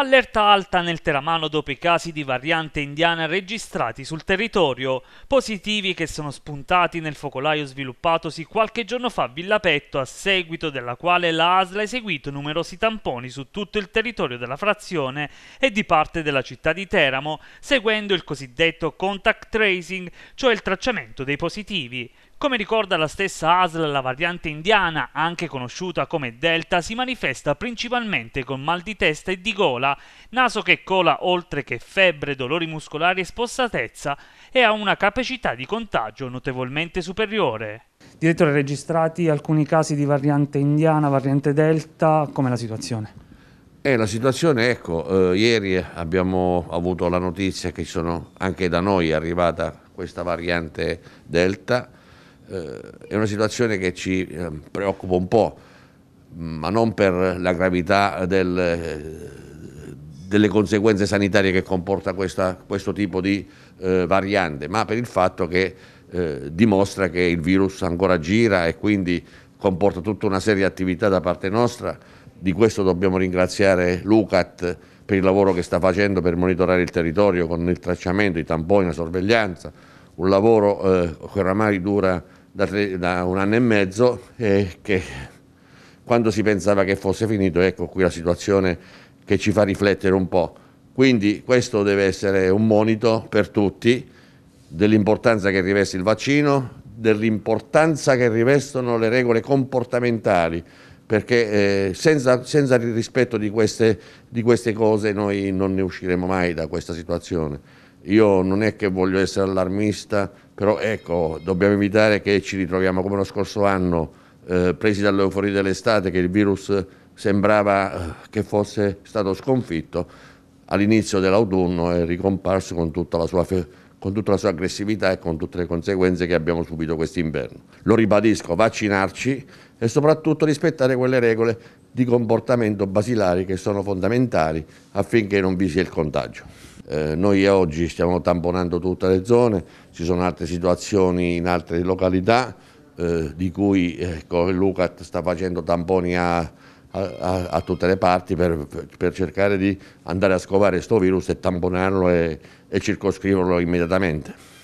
Allerta alta nel Teramano dopo i casi di variante indiana registrati sul territorio, positivi che sono spuntati nel focolaio sviluppatosi qualche giorno fa a Villapetto a seguito della quale la ASL ha eseguito numerosi tamponi su tutto il territorio della frazione e di parte della città di Teramo, seguendo il cosiddetto contact tracing, cioè il tracciamento dei positivi. Come ricorda la stessa ASL, la variante indiana, anche conosciuta come Delta, si manifesta principalmente con mal di testa e di gola, naso che cola oltre che febbre, dolori muscolari e spossatezza e ha una capacità di contagio notevolmente superiore. Direttore, registrati alcuni casi di variante indiana, variante Delta, com'è la situazione? Eh, la situazione, ecco, eh, ieri abbiamo avuto la notizia che sono anche da noi arrivata questa variante Delta, eh, è una situazione che ci eh, preoccupa un po', mm, ma non per la gravità del, eh, delle conseguenze sanitarie che comporta questa, questo tipo di eh, variante, ma per il fatto che eh, dimostra che il virus ancora gira e quindi comporta tutta una serie di attività da parte nostra. Di questo dobbiamo ringraziare Lucat per il lavoro che sta facendo per monitorare il territorio con il tracciamento, i tamponi, la sorveglianza, un lavoro eh, che oramai dura da, tre, da un anno e mezzo e che quando si pensava che fosse finito, ecco qui la situazione che ci fa riflettere un po'. Quindi questo deve essere un monito per tutti dell'importanza che riveste il vaccino, dell'importanza che rivestono le regole comportamentali, perché eh, senza, senza, il rispetto di queste, di queste cose noi non ne usciremo mai da questa situazione. Io non è che voglio essere allarmista, però ecco, dobbiamo evitare che ci ritroviamo come lo scorso anno, eh, presi dall'euforia dell'estate, che il virus sembrava eh, che fosse stato sconfitto, all'inizio dell'autunno è ricomparso con tutta la sua con tutta la sua aggressività e con tutte le conseguenze che abbiamo subito quest'inverno. Lo ribadisco, vaccinarci e soprattutto rispettare quelle regole di comportamento basilari che sono fondamentali affinché non vi sia il contagio. Eh, noi oggi stiamo tamponando tutte le zone, ci sono altre situazioni in altre località eh, di cui ecco, Luca sta facendo tamponi a, a, a tutte le parti per, per, cercare di andare a scovare questo virus e tamponarlo e, e circoscriverlo immediatamente.